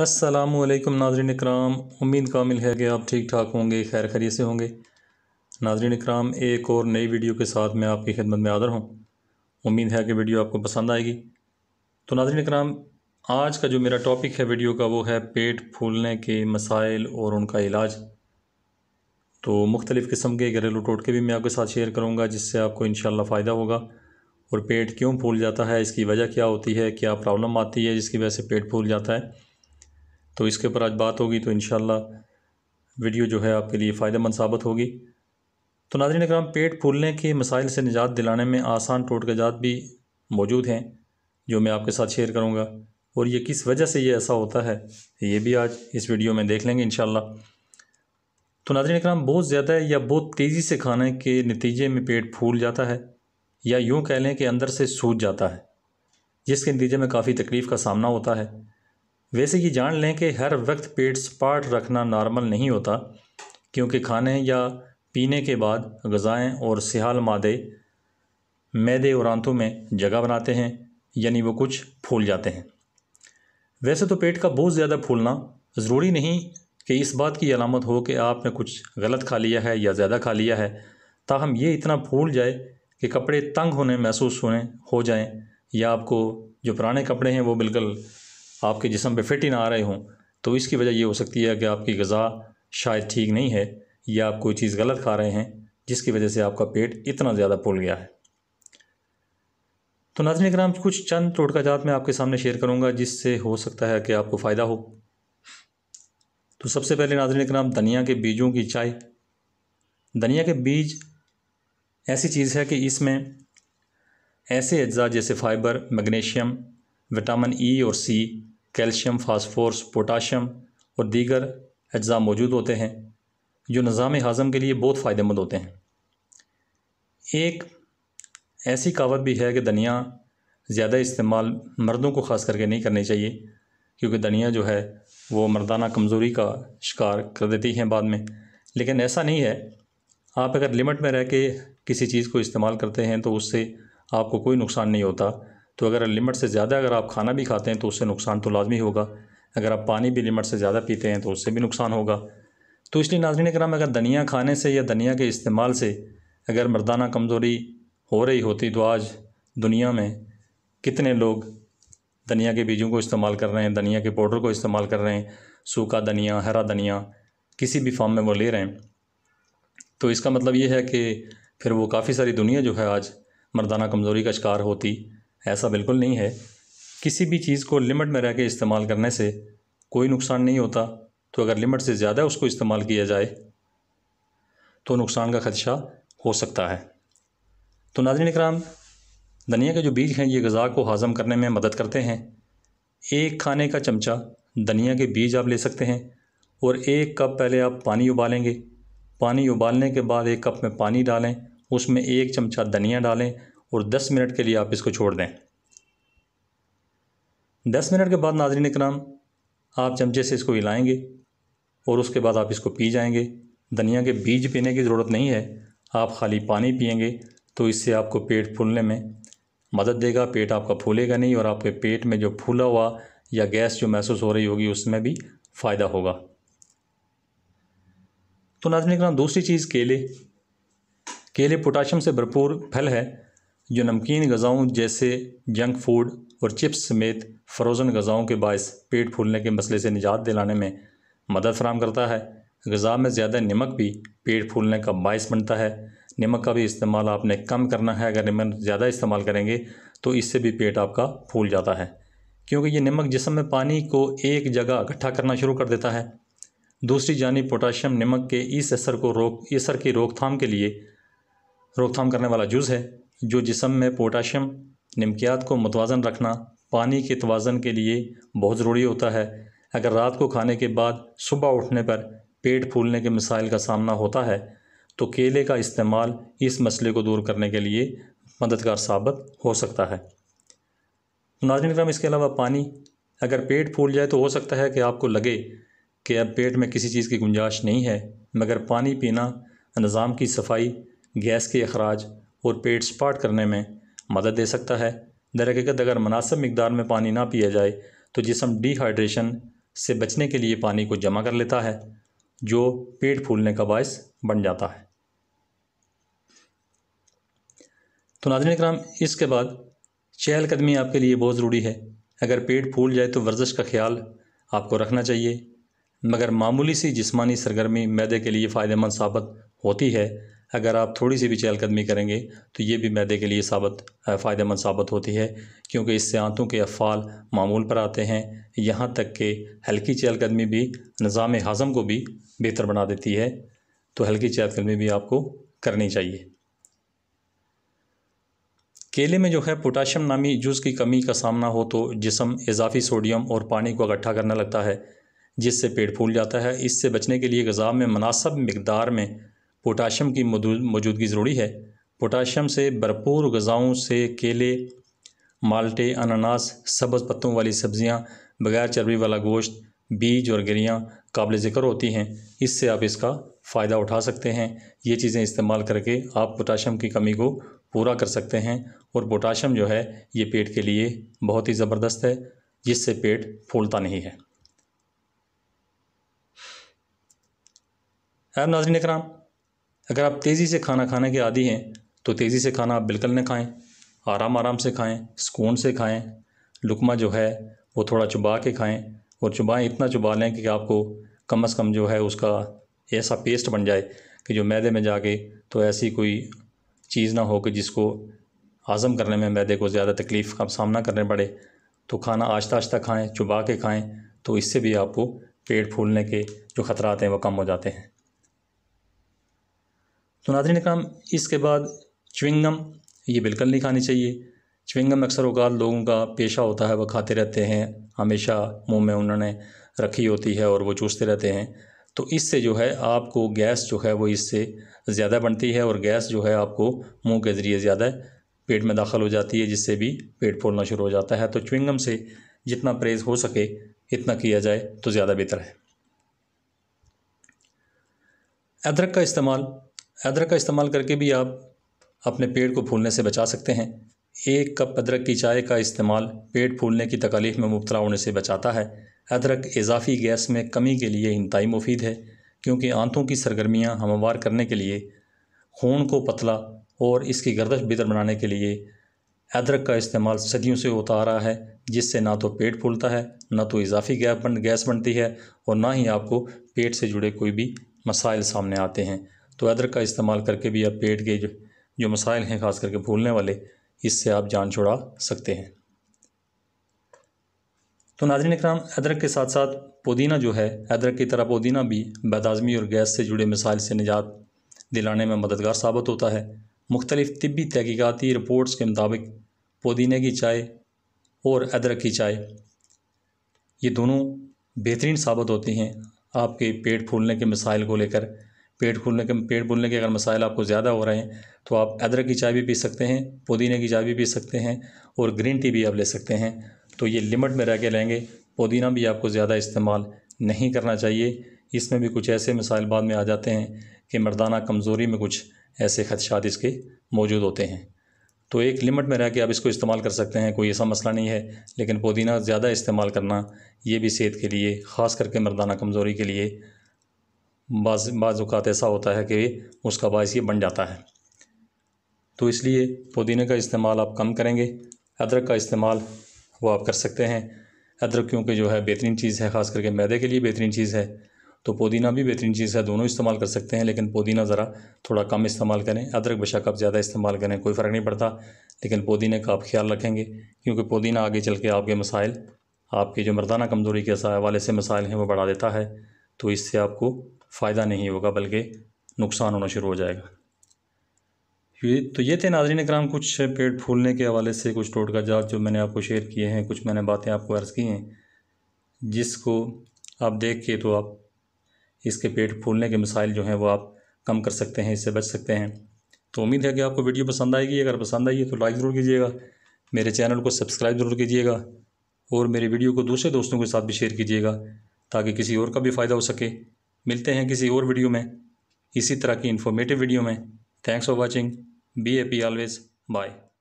असलकम नाजरन कराम उम्मीद कामिल है कि आप ठीक ठाक होंगे खैर खरी से होंगे नाजरन कराम एक और नई वीडियो के साथ मैं आपकी खिदमत में आदर हूँ उम्मीद है कि वीडियो आपको पसंद आएगी तो नाजरन कराम आज का जो मेरा टॉपिक है वीडियो का वो है पेट फूलने के मसाइल और उनका इलाज तो मुख्तलिफ़ किस्म के घरेलू टोटके भी मैं आपके साथ शेयर करूँगा जिससे आपको इन फ़ायदा होगा और पेट क्यों फूल जाता है इसकी वजह क्या होती है क्या प्रॉब्लम आती है जिसकी वजह से पेट फूल जाता है तो इसके ऊपर आज बात होगी तो इन वीडियो जो है आपके लिए फ़ायदेमंद साबित होगी तो नाजरन कराम पेट फूलने के मसाइल से निजात दिलाने में आसान टोटकजात भी मौजूद हैं जो मैं आपके साथ शेयर करूँगा और ये किस वजह से ये ऐसा होता है ये भी आज इस वीडियो में देख लेंगे इन तो नाजरन कराम बहुत ज़्यादा या बहुत तेज़ी से खाने के नतीजे में पेट फूल जाता है या यूँ कह लें कि अंदर से सूझ जाता है जिसके नतीजे में काफ़ी तकलीफ़ का सामना होता है वैसे ये जान लें कि हर वक्त पेट सपाट रखना नॉर्मल नहीं होता क्योंकि खाने या पीने के बाद गज़ाएँ और सिहाल मादे मैदे और आंतों में जगह बनाते हैं यानी वो कुछ फूल जाते हैं वैसे तो पेट का बहुत ज़्यादा फूलना ज़रूरी नहीं कि इस बात की अलामत हो कि आपने कुछ गलत खा लिया है या ज़्यादा खा लिया है ताहम ये इतना फूल जाए कि कपड़े तंग होने महसूस होने हो जाएं या आपको जो पुराने कपड़े हैं वो बिल्कुल आपके जिसम पे फिट ही ना आ रहे हों तो इसकी वजह ये हो सकती है कि आपकी गज़ा शायद ठीक नहीं है या आप कोई चीज़ गलत खा रहे हैं जिसकी वजह से आपका पेट इतना ज़्यादा फूल गया है तो नाजन कराम कुछ चंद टोटका जात मैं आपके सामने शेयर करूँगा जिससे हो सकता है कि आपको फ़ायदा हो तो सबसे पहले नाजन कराम धनिया के बीजों की चाय धनिया के बीज ऐसी चीज़ है कि इसमें ऐसे अज्जा जैसे fibre magnesium vitamin E e और सी कैल्शियम फास्फोरस पोटाशियम और दीगर अज्जा मौजूद होते हैं जो निज़ाम हाजम के लिए बहुत फ़ायदेमंद होते हैं एक ऐसी कावत भी है कि धनिया ज़्यादा इस्तेमाल मर्दों को ख़ास करके नहीं करनी चाहिए क्योंकि धनिया जो है वो मर्दाना कमज़ोरी का शिकार कर देती हैं बाद में लेकिन ऐसा नहीं है आप अगर लिमिट में रह के किसी चीज़ को इस्तेमाल करते हैं तो उससे आपको कोई नुकसान नहीं होता तो अगर लिमिट से ज़्यादा अगर आप खाना भी खाते हैं तो उससे नुकसान तो लाजमी होगा अगर आप पानी भी लिमिट से ज़्यादा पीते हैं तो उससे भी नुकसान होगा तो इसलिए नाजरीन कराम अगर धनिया खाने से या धनिया के इस्तेमाल से अगर मर्दाना कमज़ोरी हो रही होती तो आज दुनिया में कितने लोग धनिया के बीजों को इस्तेमाल कर रहे हैं धनिया के पाउडर को इस्तेमाल कर रहे हैं सूखा धनिया हरा धनिया किसी भी फॉर्म में वो ले रहे हैं तो इसका मतलब ये है कि फिर वो काफ़ी सारी दुनिया जो है आज मर्दाना कमज़ोरी का शिकार होती ऐसा बिल्कुल नहीं है किसी भी चीज़ को लिमिट में रह के इस्तेमाल करने से कोई नुकसान नहीं होता तो अगर लिमिट से ज़्यादा उसको इस्तेमाल किया जाए तो नुकसान का खदशा हो सकता है तो नाजिन कराम धनिया के जो बीज हैं ये गज़ा को हाज़म करने में मदद करते हैं एक खाने का चमचा धनिया के बीज आप ले सकते हैं और एक कप पहले आप पानी उबालेंगे पानी उबालने के बाद एक कप में पानी डालें उसमें एक चमचा धनिया डालें और 10 मिनट के लिए आप इसको छोड़ दें 10 मिनट के बाद नाजरीन कराम आप चमचे से इसको हिलाएंगे और उसके बाद आप इसको पी जाएंगे धनिया के बीज पीने की ज़रूरत नहीं है आप खाली पानी पियेंगे तो इससे आपको पेट फूलने में मदद देगा पेट आपका फूलेगा नहीं और आपके पेट में जो फूला हुआ या गैस जो महसूस हो रही होगी उसमें भी फ़ायदा होगा तो नाजन कराम दूसरी चीज़ केले केले पोटाशियम से भरपूर फल है जो नमकीन गज़ाओं जैसे जंक फूड और चिप्स समेत फ्रोज़न गज़ाओं के बायस पेट फूलने के मसले से निजात दिलाने में मदद फराम करता है गज़ा में ज़्यादा नमक भी पेट फूलने का बायस बनता है नमक का भी इस्तेमाल आपने कम करना है अगर नमक ज़्यादा इस्तेमाल करेंगे तो इससे भी पेट आपका फूल जाता है क्योंकि ये नमक जिसम में पानी को एक जगह इकट्ठा करना शुरू कर देता है दूसरी जानी पोटाशियम नमक के इस असर को रोक इस असर की रोकथाम के लिए रोकथाम करने वाला जूस है जो जिसम में पोटाशियम निमकियात को मतवाजन रखना पानी के तवाज़न के लिए बहुत ज़रूरी होता है अगर रात को खाने के बाद सुबह उठने पर पेट फूलने के मिसाइल का सामना होता है तो केले का इस्तेमाल इस मसले को दूर करने के लिए मददगार साबित हो सकता है नाजन क्रम इसके अलावा पानी अगर पेट फूल जाए तो हो सकता है कि आपको लगे कि अब पेट में किसी चीज़ की गुंजाइश नहीं है मगर पानी पीना निज़ाम की सफाई गैस के अखराज और पेट सपाट करने में मदद दे सकता है दरहकीकत अगर मुनासब मकदार में पानी ना पिया जाए तो जिसम डिहाइड्रेशन से बचने के लिए पानी को जमा कर लेता है जो पेट फूलने का बायस बन जाता है तो नाजन कराम इसके बाद चहलकदमी आपके लिए बहुत ज़रूरी है अगर पेट फूल जाए तो वर्जिश का ख्याल आपको रखना चाहिए मगर मामूली सी जिस्मानी सरगर्मी मैदे के लिए फ़ायदेमंद साबित होती है अगर आप थोड़ी सी भी चहलकदमी करेंगे तो ये भी मैदे के लिए साबित फ़ायदेमंद साबित होती है क्योंकि इससे आंतों के अफ़ाल मामूल पर आते हैं यहाँ तक कि हल्की चहलकदमी भी निज़ाम हज़म को भी बेहतर बना देती है तो हल्की चहलकदमी भी आपको करनी चाहिए केले में जो है पोटाशियम नामी जूस की कमी का सामना हो तो जिसम इजाफी सोडियम और पानी को इकट्ठा करने लगता है जिससे पेट फूल जाता है इससे बचने के लिए गज़ा में मुनासब मकदार में पोटाशियम की मौजूदगी ज़रूरी है पोटाशियम से भरपूर गज़ाओं से केले माल्टे अनानास सब्ज़ पत्तों वाली सब्ज़ियाँ बगैर चर्बी वाला गोश्त बीज और गिरियाँ काबिल ज़िक्र होती हैं इससे आप इसका फ़ायदा उठा सकते हैं ये चीज़ें इस्तेमाल करके आप पोटाशियम की कमी को पूरा कर सकते हैं और पोटाशियम जो है ये पेट के लिए बहुत ही ज़बरदस्त है जिससे पेट फूलता नहीं है अब नाजरीन कराम अगर आप तेज़ी से खाना खाने के आदि हैं तो तेज़ी से खाना आप बिल्कुल ना खाएं आराम आराम से खाएं सुकून से खाएं लुकमा जो है वो थोड़ा चुबा के खाएं और चुबाएं इतना चुबा लें कि आपको कम अज़ कम जो है उसका ऐसा पेस्ट बन जाए कि जो मैदे में जाके तो ऐसी कोई चीज़ ना हो कि जिसको हज़म करने में मैदे को ज़्यादा तकलीफ़ का सामना करने पड़े तो खाना आस्ता आस्ता खाएँ चुबा के खाएँ तो इससे भी आपको पेट फूलने के जो ख़तरात हैं वो कम हो जाते हैं तो नादरीन कराम इसके बाद च्विंगम ये बिल्कुल नहीं खानी चाहिए च्विंगम अक्सर अवकात लोगों का पेशा होता है वह खाते रहते हैं हमेशा मुंह में उन्होंने रखी होती है और वो चूसते रहते हैं तो इससे जो है आपको गैस जो है वो इससे ज़्यादा बनती है और गैस जो है आपको मुंह के ज़रिए ज़्यादा पेट में दाखिल हो जाती है जिससे भी पेट फूलना शुरू हो जाता है तो च्विंगम से जितना परहेज़ हो सके इतना किया जाए तो ज़्यादा बेहतर है अदरक का इस्तेमाल अदरक का इस्तेमाल करके भी आप अपने पेट को फूलने से बचा सकते हैं एक कप अदरक की चाय का इस्तेमाल पेट फूलने की तकलीफ में मुबतला होने से बचाता है अदरक इजाफी गैस में कमी के लिए इंतई मुफीद है क्योंकि आंतों की सरगर्मियाँ हमवार करने के लिए खून को पतला और इसकी गर्दश बेहतर बनाने के लिए अदरक का इस्तेमाल सदियों से होता आ रहा है जिससे ना तो पेट फूलता है ना तो इजाफी गैस बन गैस बनती है और ना ही आपको पेट से जुड़े कोई भी मसाइल सामने आते हैं तो अदरक का इस्तेमाल करके भी आप पेट के जो जो मसाइल हैं ख़ास करके भूलने वाले इससे आप जान छुड़ा सकते हैं तो नाजरन कराम अदरक के साथ साथ पुदीना जो है अदरक की तरह पुदीना भी बदाज़मी और गैस से जुड़े मिसाइल से निजात दिलाने में मददगार साबित होता है मुख्तलिफ़ तबी तहकीकती रिपोर्ट्स के मुताबिक पुदीने की चाय और अदरक की चाय ये दोनों बेहतरीन साबित होती हैं आपके पेट फूलने के मिसाइल को लेकर पेट खुलने के पेट खुलने के अगर मसाइल आपको ज़्यादा हो रहे हैं तो आप अदरक की चाय भी पी सकते हैं पुदीने की चाय भी पी सकते हैं और ग्रीन टी भी आप ले सकते हैं तो ये लिमिट में रह के लेंगे पुदीना भी आपको ज़्यादा इस्तेमाल नहीं करना चाहिए इसमें भी कुछ ऐसे मसाइल बाद में आ जाते हैं कि मर्दाना कमज़ोरी में कुछ ऐसे खदशात इसके मौजूद होते हैं तो एक लिमिट में रह के आप इसको इस्तेमाल कर सकते हैं कोई ऐसा मसला नहीं है लेकिन पुदीना ज़्यादा इस्तेमाल करना ये भी सेहत के लिए ख़ास करके मर्दाना कमज़ोरी के लिए बाज़ ऐसा होता है कि उसका बायस ये बन जाता है तो इसलिए पुदीने का इस्तेमाल आप कम करेंगे अदरक का इस्तेमाल वो आप कर सकते हैं अदरक क्योंकि जो है बेहतरीन चीज़ है ख़ास करके मैदे के लिए बेहतरीन चीज़ है तो पुदीना भी बेहतरीन चीज़ है दोनों इस्तेमाल कर सकते हैं लेकिन पुदीना ज़रा थोड़ा कम इस्तेमाल करें अदरक बेशक आप ज़्यादा इस्तेमाल करें कोई फ़र्क नहीं पड़ता लेकिन पुदीने का आप ख्याल रखेंगे क्योंकि पुदीना आगे चल के आपके मसाइल आपके जो मर्दाना कमज़ोरी के वाले से मसाइल हैं वो बढ़ा देता है तो इससे आपको फ़ायदा नहीं होगा बल्कि नुकसान होना शुरू हो जाएगा ये तो ये थे नाजरन कराम कुछ पेट फूलने के हवाले से कुछ टोटका जात जो मैंने आपको शेयर किए हैं कुछ मैंने बातें आपको अर्ज़ की हैं जिसको आप देख के तो आप इसके पेट फूलने के मिसाइल जो हैं वो आप कम कर सकते हैं इससे बच सकते हैं तो उम्मीद है कि आपको वीडियो पसंद आएगी अगर पसंद आई है तो लाइक ज़रूर कीजिएगा मेरे चैनल को सब्सक्राइब ज़रूर कीजिएगा और मेरी वीडियो को दूसरे दोस्तों के साथ भी शेयर कीजिएगा ताकि किसी और का भी फ़ायदा हो सके मिलते हैं किसी और वीडियो में इसी तरह की इन्फॉर्मेटिव वीडियो में thanks for watching B A P always bye